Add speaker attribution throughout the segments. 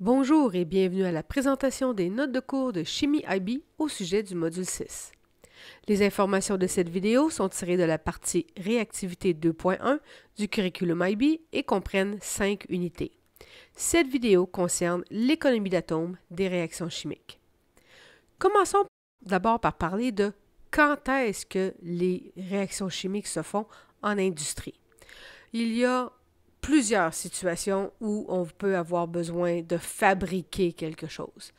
Speaker 1: Bonjour et bienvenue à la présentation des notes de cours de Chimie IB au sujet du module 6. Les informations de cette vidéo sont tirées de la partie Réactivité 2.1 du curriculum IB et comprennent 5 unités. Cette vidéo concerne l'économie d'atomes des réactions chimiques. Commençons d'abord par parler de quand est-ce que les réactions chimiques se font en industrie. Il y a plusieurs situations où on peut avoir besoin de fabriquer quelque chose.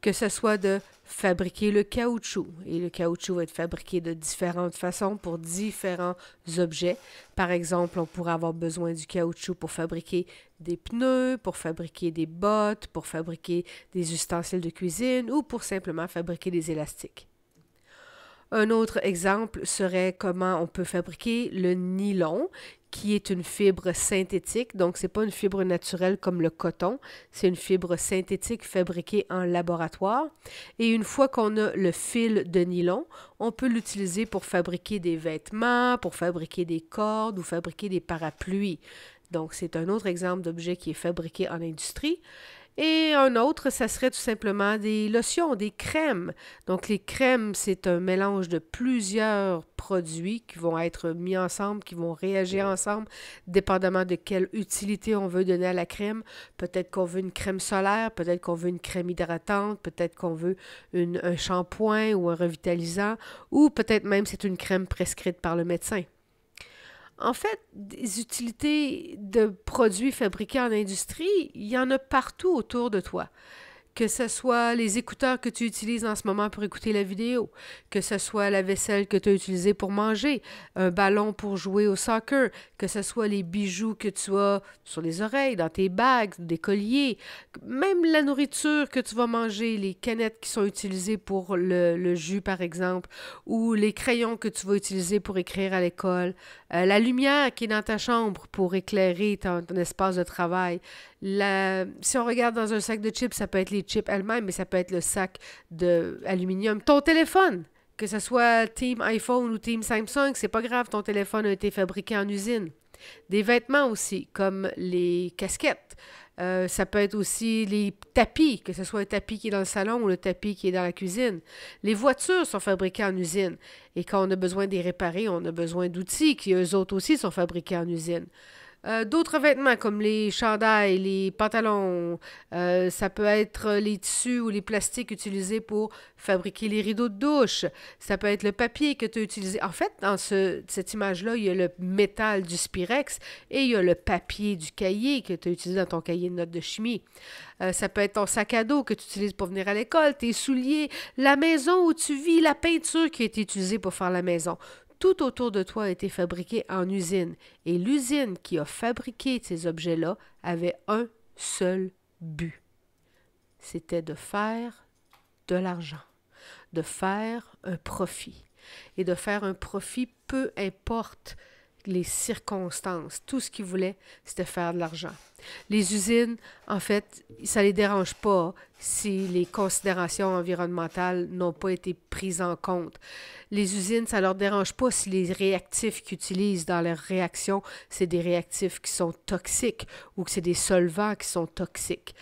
Speaker 1: Que ce soit de fabriquer le caoutchouc, et le caoutchouc va être fabriqué de différentes façons pour différents objets. Par exemple, on pourrait avoir besoin du caoutchouc pour fabriquer des pneus, pour fabriquer des bottes, pour fabriquer des ustensiles de cuisine ou pour simplement fabriquer des élastiques. Un autre exemple serait comment on peut fabriquer le nylon, qui est une fibre synthétique. Donc, ce n'est pas une fibre naturelle comme le coton, c'est une fibre synthétique fabriquée en laboratoire. Et une fois qu'on a le fil de nylon, on peut l'utiliser pour fabriquer des vêtements, pour fabriquer des cordes ou fabriquer des parapluies. Donc, c'est un autre exemple d'objet qui est fabriqué en industrie. Et un autre, ça serait tout simplement des lotions, des crèmes. Donc les crèmes, c'est un mélange de plusieurs produits qui vont être mis ensemble, qui vont réagir ensemble, dépendamment de quelle utilité on veut donner à la crème. Peut-être qu'on veut une crème solaire, peut-être qu'on veut une crème hydratante, peut-être qu'on veut un shampoing ou un revitalisant, ou peut-être même c'est une crème prescrite par le médecin. En fait, des utilités de produits fabriqués en industrie, il y en a partout autour de toi que ce soit les écouteurs que tu utilises en ce moment pour écouter la vidéo, que ce soit la vaisselle que tu as utilisée pour manger, un ballon pour jouer au soccer, que ce soit les bijoux que tu as sur les oreilles, dans tes bagues, des colliers, même la nourriture que tu vas manger, les canettes qui sont utilisées pour le, jus par exemple, ou les crayons que tu vas utiliser pour écrire à l'école, euh, la lumière qui est dans ta chambre pour éclairer ton espace de travail, si on regarde dans un sac de chips, ça peut être les chips elles-mêmes, mais ça peut être le sac d'aluminium. Ton téléphone, que ce soit Team iPhone ou Team Samsung, c'est pas grave, ton téléphone a été fabriqué en usine. Des vêtements aussi, comme les casquettes. Euh, ça peut être aussi les tapis, que ce soit le tapis qui est dans le salon ou le tapis qui est dans la cuisine. Les voitures sont fabriquées en usine. Et quand on a besoin de les réparer, on a besoin d'outils qui, eux autres aussi, sont fabriqués en usine. Euh, d'autres vêtements comme les chandails, les pantalons, euh, ça peut être les tissus ou les plastiques utilisés pour fabriquer les rideaux de douche, ça peut être le papier que tu as utilisé. En fait, dans cette image-là, il y a le métal du spirex et il y a le papier du cahier que tu as utilisé dans ton cahier de notes de chimie. Euh, ça peut être ton sac à dos que tu utilises pour venir à l'école, tes souliers, la maison où tu vis, la peinture qui est utilisée pour faire la maison. Tout autour de toi a été fabriqué en usine et l'usine qui a fabriqué ces objets-là avait un seul but. C'était de faire de l'argent, de faire un profit et de faire un profit peu importe les circonstances. Tout ce qu'ils voulaient, c'était faire de l'argent. Les usines, en fait, ça ne les dérange pas si les considérations environnementales n'ont pas été prises en compte. Les usines, ça ne leur dérange pas si les réactifs qu'ils utilisent dans leurs réactions, c'est des réactifs qui sont toxiques ou que c'est des solvants qui sont toxiques.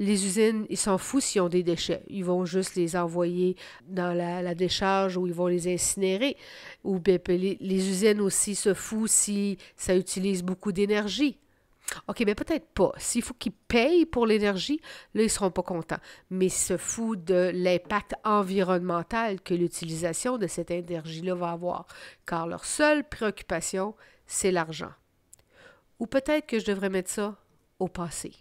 Speaker 1: Les usines, ils s'en foutent s'ils ont des déchets. Ils vont juste les envoyer dans la, décharge ou ils vont les incinérer. Ou bien, les, usines aussi se foutent si ça utilise beaucoup d'énergie. OK, mais peut-être pas. S'il faut qu'ils payent pour l'énergie, là, ils ne seront pas contents. Mais ils se foutent de l'impact environnemental que l'utilisation de cette énergie-là va avoir, car leur seule préoccupation, c'est l'argent. Ou peut-être que je devrais mettre ça au passé.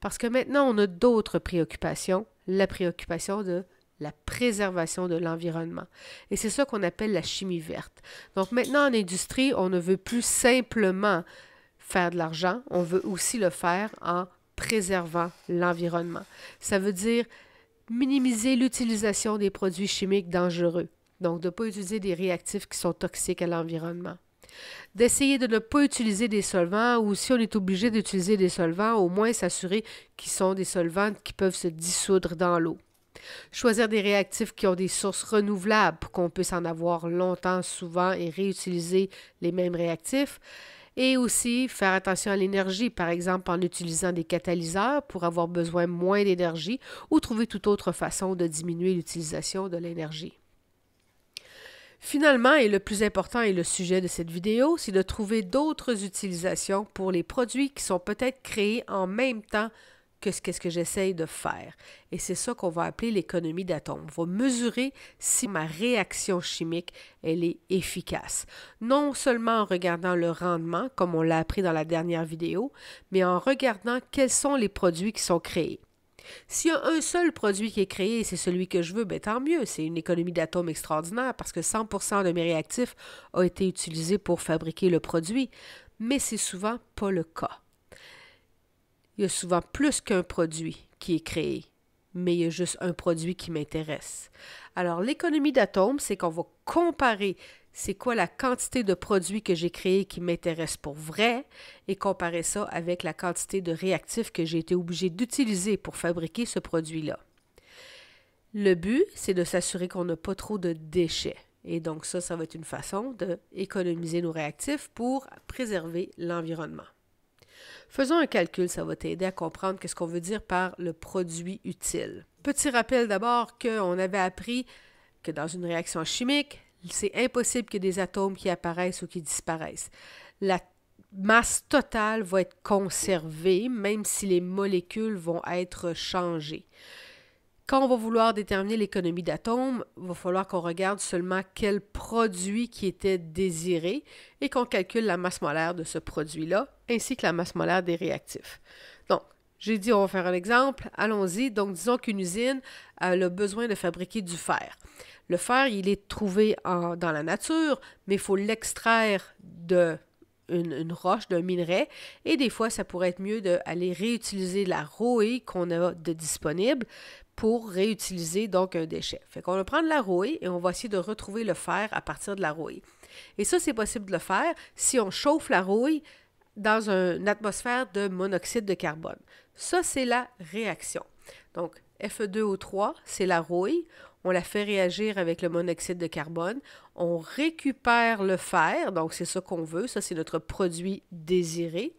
Speaker 1: Parce que maintenant, on a d'autres préoccupations, la préoccupation de la préservation de l'environnement. Et c'est ça qu'on appelle la chimie verte. Donc maintenant, en industrie, on ne veut plus simplement faire de l'argent, on veut aussi le faire en préservant l'environnement. Ça veut dire minimiser l'utilisation des produits chimiques dangereux, donc de ne pas utiliser des réactifs qui sont toxiques à l'environnement d'essayer de ne pas utiliser des solvants ou si on est obligé d'utiliser des solvants, au moins s'assurer qu'ils sont des solvants qui peuvent se dissoudre dans l'eau. Choisir des réactifs qui ont des sources renouvelables pour qu'on puisse en avoir longtemps, souvent et réutiliser les mêmes réactifs. Et aussi faire attention à l'énergie, par exemple en utilisant des catalyseurs pour avoir besoin moins d'énergie ou trouver toute autre façon de diminuer l'utilisation de l'énergie. Finalement, et le plus important est le sujet de cette vidéo, c'est de trouver d'autres utilisations pour les produits qui sont peut-être créés en même temps que ce, que j'essaye de faire. Et c'est ça qu'on va appeler l'économie d'atomes. On va mesurer si ma réaction chimique, elle est efficace. Non seulement en regardant le rendement, comme on l'a appris dans la dernière vidéo, mais en regardant quels sont les produits qui sont créés. S'il y a un seul produit qui est créé c'est celui que je veux, ben, tant mieux. C'est une économie d'atomes extraordinaire parce que 100 de mes réactifs ont été utilisés pour fabriquer le produit. Mais c'est souvent pas le cas. Il y a souvent plus qu'un produit qui est créé, mais il y a juste un produit qui m'intéresse. Alors, l'économie d'atomes, c'est qu'on va comparer c'est quoi la quantité de produits que j'ai créés qui m'intéresse pour vrai et comparer ça avec la quantité de réactifs que j'ai été obligé d'utiliser pour fabriquer ce produit-là. Le but, c'est de s'assurer qu'on n'a pas trop de déchets. Et donc ça, ça va être une façon d'économiser nos réactifs pour préserver l'environnement. Faisons un calcul, ça va t'aider à comprendre qu'est-ce qu'on veut dire par le produit utile. Petit rappel d'abord qu'on avait appris que dans une réaction chimique, c'est impossible que des atomes qui apparaissent ou qui disparaissent. La masse totale va être conservée, même si les molécules vont être changées. Quand on va vouloir déterminer l'économie d'atomes, il va falloir qu'on regarde seulement quel produit qui était désiré et qu'on calcule la masse molaire de ce produit-là, ainsi que la masse molaire des réactifs. J'ai dit, on va faire un exemple, allons-y. Donc, disons qu'une usine a le besoin de fabriquer du fer. Le fer, il est trouvé dans la nature, mais il faut l'extraire de une, roche, d'un minerai. Et des fois, ça pourrait être mieux d'aller réutiliser la rouille qu'on a de disponible pour réutiliser donc un déchet. Fait qu'on va prendre la rouille et on va essayer de retrouver le fer à partir de la rouille. Et ça, c'est possible de le faire si on chauffe la rouille dans une atmosphère de monoxyde de carbone. Ça, c'est la réaction. Donc, Fe2O3, c'est la rouille. On la fait réagir avec le monoxyde de carbone. On récupère le fer, donc c'est ça qu'on veut. Ça, c'est notre produit désiré.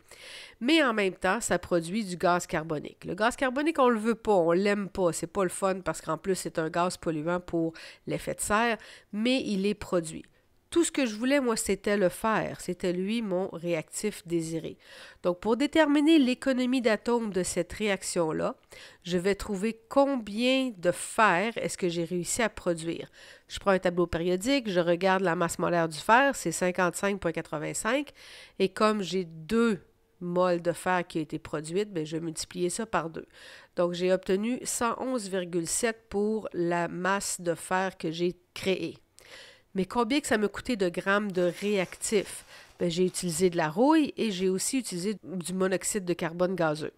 Speaker 1: Mais en même temps, ça produit du gaz carbonique. Le gaz carbonique, on ne le veut pas, on l'aime pas. C'est pas le fun parce qu'en plus, c'est un gaz polluant pour l'effet de serre, mais il est produit. Tout ce que je voulais, moi, c'était le fer. C'était lui mon réactif désiré. Donc, pour déterminer l'économie d'atomes de cette réaction-là, je vais trouver combien de fer est-ce que j'ai réussi à produire. Je prends un tableau périodique, je regarde la masse molaire du fer, c'est 55,85. Et comme j'ai deux moles de fer qui ont été produites, ben, je vais multiplier ça par deux. Donc, j'ai obtenu 111,7 pour la masse de fer que j'ai créée. Mais combien que ça me coûtait de grammes de réactifs ben, j'ai utilisé de la rouille et j'ai aussi utilisé du monoxyde de carbone gazeux.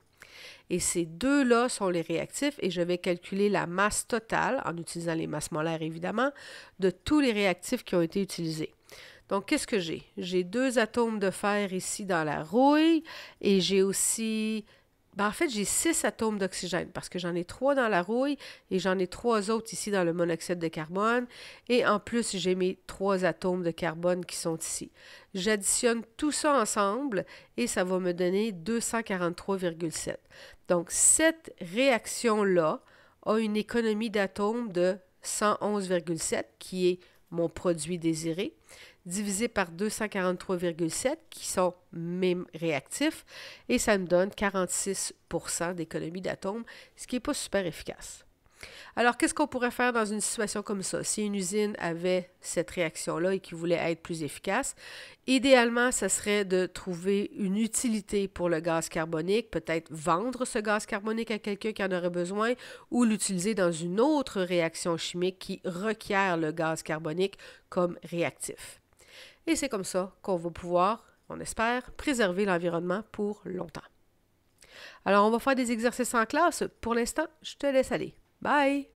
Speaker 1: Et ces deux-là sont les réactifs et je vais calculer la masse totale, en utilisant les masses molaires évidemment, de tous les réactifs qui ont été utilisés. Donc, qu'est-ce que j'ai? J'ai deux atomes de fer ici dans la rouille et j'ai aussi ben, en fait, j'ai six atomes d'oxygène parce que j'en ai trois dans la rouille et j'en ai trois autres ici dans le monoxyde de carbone. Et en plus, j'ai mes trois atomes de carbone qui sont ici. J'additionne tout ça ensemble et ça va me donner 243,7. Donc, cette réaction-là a une économie d'atomes de 111,7 qui est mon produit désiré divisé par 243,7 qui sont même réactifs et ça me donne 46 d'économie d'atomes, ce qui n'est pas super efficace. Alors, qu'est-ce qu'on pourrait faire dans une situation comme ça? Si une usine avait cette réaction-là et qui voulait être plus efficace, idéalement, ça serait de trouver une utilité pour le gaz carbonique, peut-être vendre ce gaz carbonique à quelqu'un qui en aurait besoin ou l'utiliser dans une autre réaction chimique qui requiert le gaz carbonique comme réactif et c'est comme ça qu'on va pouvoir, on espère, préserver l'environnement pour longtemps. Alors, on va faire des exercices en classe. Pour l'instant, je te laisse aller. Bye!